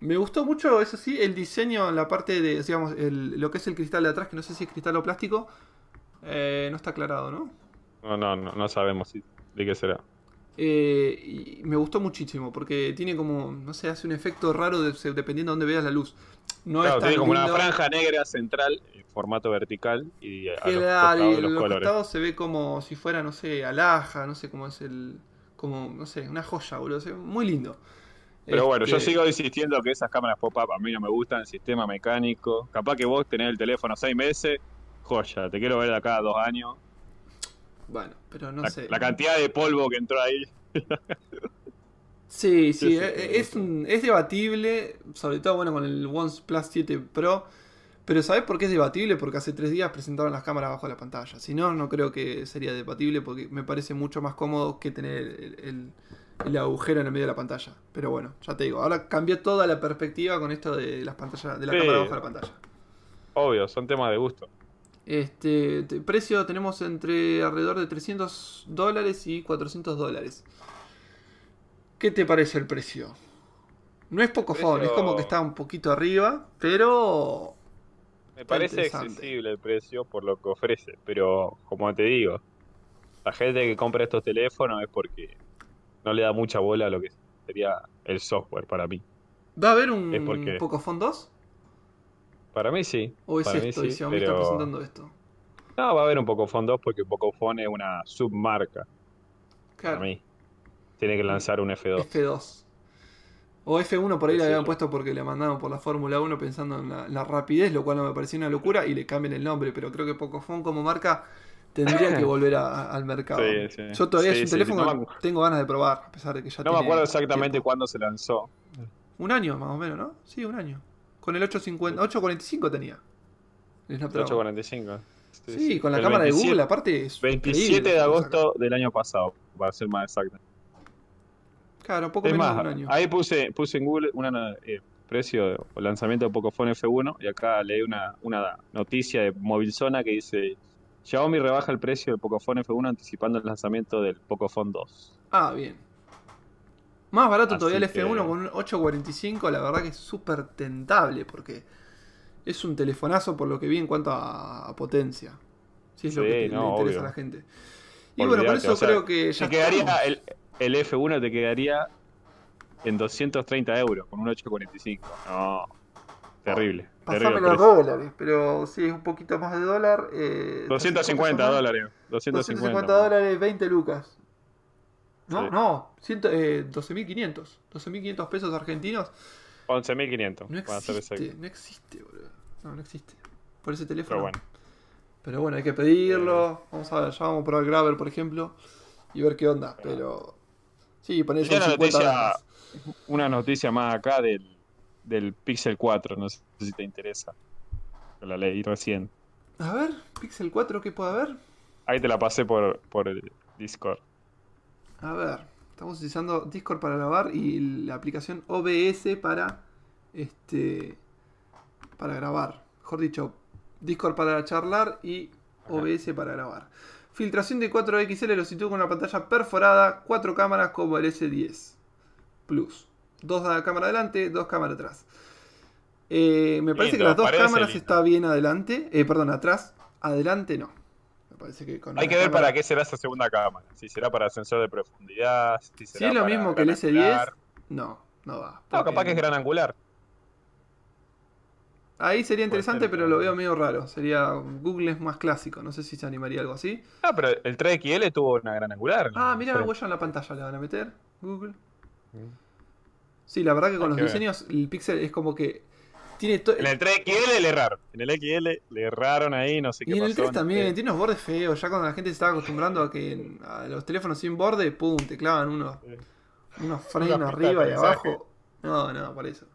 Me gustó mucho, eso sí, el diseño, la parte de, digamos, lo que es el cristal de atrás, que no sé si es cristal o plástico. Eh, no está aclarado, ¿no? No, no, no, no sabemos de qué será. Eh, me gustó muchísimo porque tiene como, no sé, hace un efecto raro dependiendo de dónde veas la luz. No claro, tiene como una franja negra central en formato vertical y a los, costados, se ve como si fuera, no sé, alhaja, no sé cómo es el. Como, no sé, una joya, boludo. Muy lindo. Pero bueno, yo este, sigo insistiendo que esas cámaras pop-up a mí no me gustan, El sistema mecánico. Capaz que vos tenés el teléfono 6 meses, joya, te quiero ver de acá dos años bueno, pero no sé. La cantidad de polvo que entró ahí. sí, sí, eh, es, debatible, sobre todo bueno con el OnePlus 7 Pro. Pero sabes por qué es debatible? Porque hace tres días presentaron las cámaras bajo la pantalla. Si no, no creo que sería debatible porque me parece mucho más cómodo que tener el, agujero en el medio de la pantalla. Pero bueno, ya te digo, ahora cambió toda la perspectiva con esto de las pantallas, de bajo la pantalla. Obvio, son temas de gusto. Este precio tenemos entre alrededor de 300 dólares y 400 dólares. ¿Qué te parece el precio? No es poco es como que está un poquito arriba, pero... Me parece accesible el precio por lo que ofrece, pero como te digo, la gente que compra estos teléfonos es porque no le da mucha bola a lo que sería el software para mí. ¿Va a haber un pocos fondos. 2? Para mí sí. O es esto, dice, sí, pero... está presentando esto. No, va a haber un Pocophone 2 porque Pocophone es una submarca. Claro. Para mí. Tiene que lanzar un F2. F2. O F1 por ahí le habían puesto porque le mandaron por la Fórmula 1 pensando en la, rapidez, lo cual no me pareció una locura, y le cambian el nombre, pero creo que Pocophone como marca tendría que volver al mercado. Yo todavía es un teléfono tengo ganas de probar, a pesar de que ya No me acuerdo exactamente cuándo se lanzó. Un año más o menos, ¿no? Sí, un año. Con el 845 tenía. El 845. Sí, con la cámara de Google, aparte. 27 de agosto del año pasado, para ser más exacto. Claro, poco menos más, de un año. Ahí puse, puse en Google el eh, precio o lanzamiento de Pocophone F1 y acá leí una, una noticia de Movilzona que dice Xiaomi rebaja el precio del Pocophone F1 anticipando el lanzamiento del Pocophone 2. Ah, bien. Más barato todavía el F1 con un 845, la verdad que es súper tentable porque es un telefonazo por lo que vi en cuanto a, potencia. Si es lo que le interesa a la gente. Y bueno, por eso creo que ya. quedaría el, F1 te quedaría en 230 euros con un 845. No. Terrible. Pasame los dólares, pero si es un poquito más de dólar. 250 eh, dólares. 250 dólares, 20 lucas. No, no, eh, 12.500. 12.500 pesos argentinos. 11.500. No existe, no existe, boludo. No, existe. Por ese teléfono. Pero bueno. Pero bueno, hay que pedirlo. Eh. Vamos a ver, ya vamos a probar Grabber, por ejemplo. Y ver qué onda. Eh. Pero. Sí, poner una 50 noticia, una noticia más acá del, Pixel 4. No sé si te interesa. La leí recién. A ver, Pixel 4, ¿qué puede haber? Ahí te la pasé por, por el Discord. A ver, estamos utilizando Discord para grabar y la aplicación OBS para este para grabar. Mejor dicho, Discord para charlar y OBS para grabar. Filtración de 4XL lo sitúo con una pantalla perforada, cuatro cámaras como el S10 Plus. Dos cámaras la cámara adelante, dos cámaras atrás. Eh, me parece que las dos cámaras Están está bien adelante, eh, perdón, atrás, adelante no. Hay que ver para qué será esa segunda cámara. Si será para sensor de profundidad. Si, es lo mismo que el S10, no, no va. No, capaz que es gran angular. Ahí sería interesante, pero lo veo medio raro. Sería Google es más clásico. No sé si se animaría algo así. Ah, pero el 3XL tuvo una gran angular. Ah, mira, huella en la pantalla le van a meter. Google. Mm. Sí, la verdad que con los diseños, el Pixel es como que en el 3XL le erraron. En el XL le erraron ahí, no sé qué. Y en el 3 también, tiene unos bordes feos. Ya cuando la gente se estaba acostumbrando a que a los teléfonos sin borde, pum, te clavan unos, unos frenos arriba y abajo. No, no, por eso.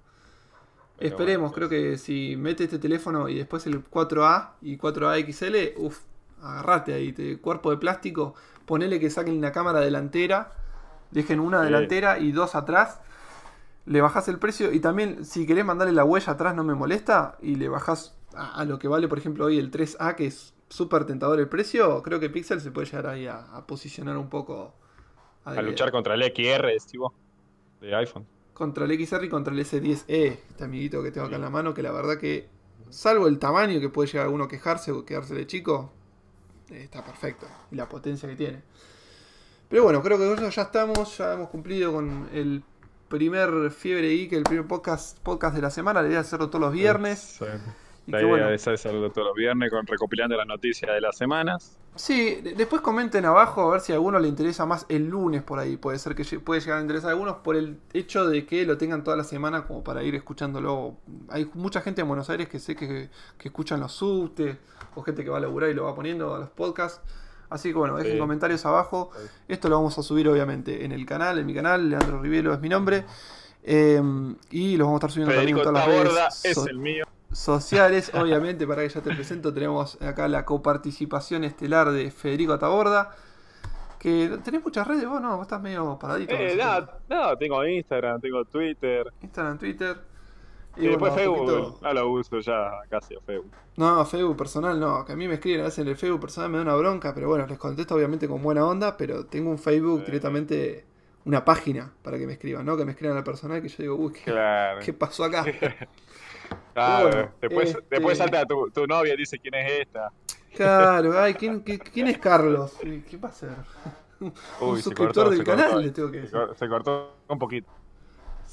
Esperemos, creo que si mete este teléfono y después el 4A y 4A XL, uff, agarrate ahí, cuerpo de plástico, ponele que saquen la cámara delantera, dejen una delantera y dos atrás le bajas el precio y también si querés mandarle la huella atrás no me molesta y le bajas a, lo que vale por ejemplo hoy el 3A que es súper tentador el precio, creo que Pixel se puede llegar ahí a, posicionar un poco. A, luchar contra el XR, Estivo, de iPhone. Contra el XR y contra el S10E, este amiguito que tengo acá en la mano, que la verdad que, salvo el tamaño que puede llegar alguno a quejarse o quedarse de chico, está perfecto. Y la potencia que tiene. Pero bueno, creo que ya estamos, ya hemos cumplido con el primer Fiebre y que el primer podcast, podcast de la semana. La idea es hacerlo todos los viernes. la idea es hacerlo todos los viernes, con, recopilando las noticias de las semanas. Sí, después comenten abajo a ver si a alguno le interesa más el lunes por ahí. Puede ser que puede llegar a interesar a algunos por el hecho de que lo tengan toda la semana como para ir escuchándolo. Hay mucha gente en Buenos Aires que sé que, que escuchan los subtes o gente que va a laburar y lo va poniendo a los podcasts. Así que bueno, dejen comentarios abajo. Esto lo vamos a subir obviamente en el canal, en mi canal, Leandro Rivelo es mi nombre. Em, y los vamos a estar subiendo también en todas las redes sociales. Obviamente, para que ya te presento, tenemos acá la coparticipación estelar de Federico Ataborda. Que tenés muchas redes, vos no, vos estás medio paradito. Eh, no, no, tengo Instagram, tengo Twitter. Instagram, Twitter. Y, después Facebook, poquito... lo uso ya casi a Facebook No, Facebook personal no, que a mí me escriben a veces en el Facebook personal me da una bronca, pero bueno, les contesto obviamente con buena onda, pero tengo un Facebook directamente, una página para que me escriban, ¿no? Que me escriban al personal que yo digo, uy, ¿qué, pasó acá? claro, después, este después salta tu, novia y dice quién es esta. Claro, ay, ¿quién, quién es Carlos? ¿Qué pasa? un suscriptor del canal, le tengo que decir. Se cortó un poquito.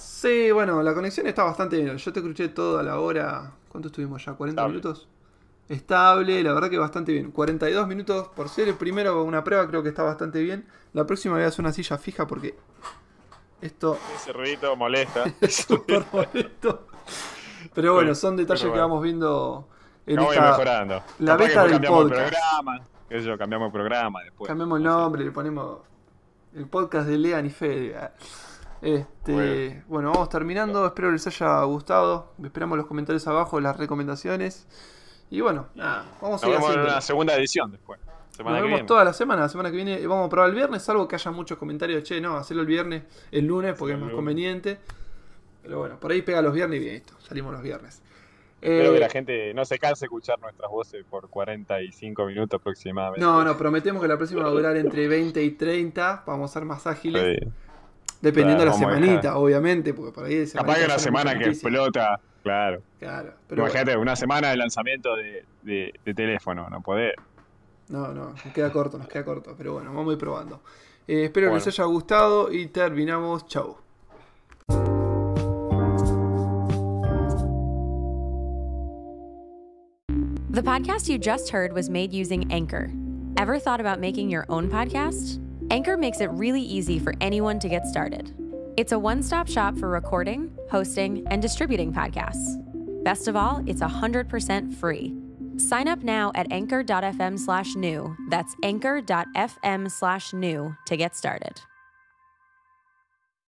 Sí, bueno, la conexión está bastante bien. Yo te todo toda la hora. ¿Cuánto estuvimos ya? ¿40 minutos? Estable, la verdad que bastante bien. 42 minutos por ser el primero una prueba, creo que está bastante bien. La próxima voy a una silla fija porque esto. Ese ruidito molesta. es molesto. Pero bueno, son detalles que vamos viendo en mejorando. La beta del podcast. cambiamos el programa después. Cambiamos el nombre, le ponemos el podcast de Lean y Fede. Este, bueno. vamos terminando. Espero les haya gustado. Esperamos los comentarios abajo, las recomendaciones. Y bueno, vamos a ir una la segunda edición después. Nos vemos toda la semana. La semana que viene vamos a probar el viernes, salvo que haya muchos comentarios. Che, no, hacerlo el viernes, el lunes, porque es más conveniente. Pero bueno, por ahí pega los viernes y bien, esto. Salimos los viernes. Espero que eh, la gente no se canse de escuchar nuestras voces por 45 minutos aproximadamente. No, no, prometemos que la próxima va a durar entre 20 y 30. Vamos a ser más ágiles. Dependiendo de la semanita, obviamente, porque por ahí... Capaz que una semana que explota, claro. Claro. Pero Imagínate, una semana de lanzamiento de, teléfono, no puede. No, no, nos queda corto, nos queda corto. Pero bueno, vamos a ir probando. Eh, espero que les haya gustado y terminamos. Chau. The podcast you just heard was made using Anchor. Ever thought about making your own podcast? Anchor makes it really easy for anyone to get started. It's a one stop shop for recording, hosting, and distributing podcasts. Best of all, it's 100% free. Sign up now at anchor.fm slash new. That's anchor.fm slash new to get started.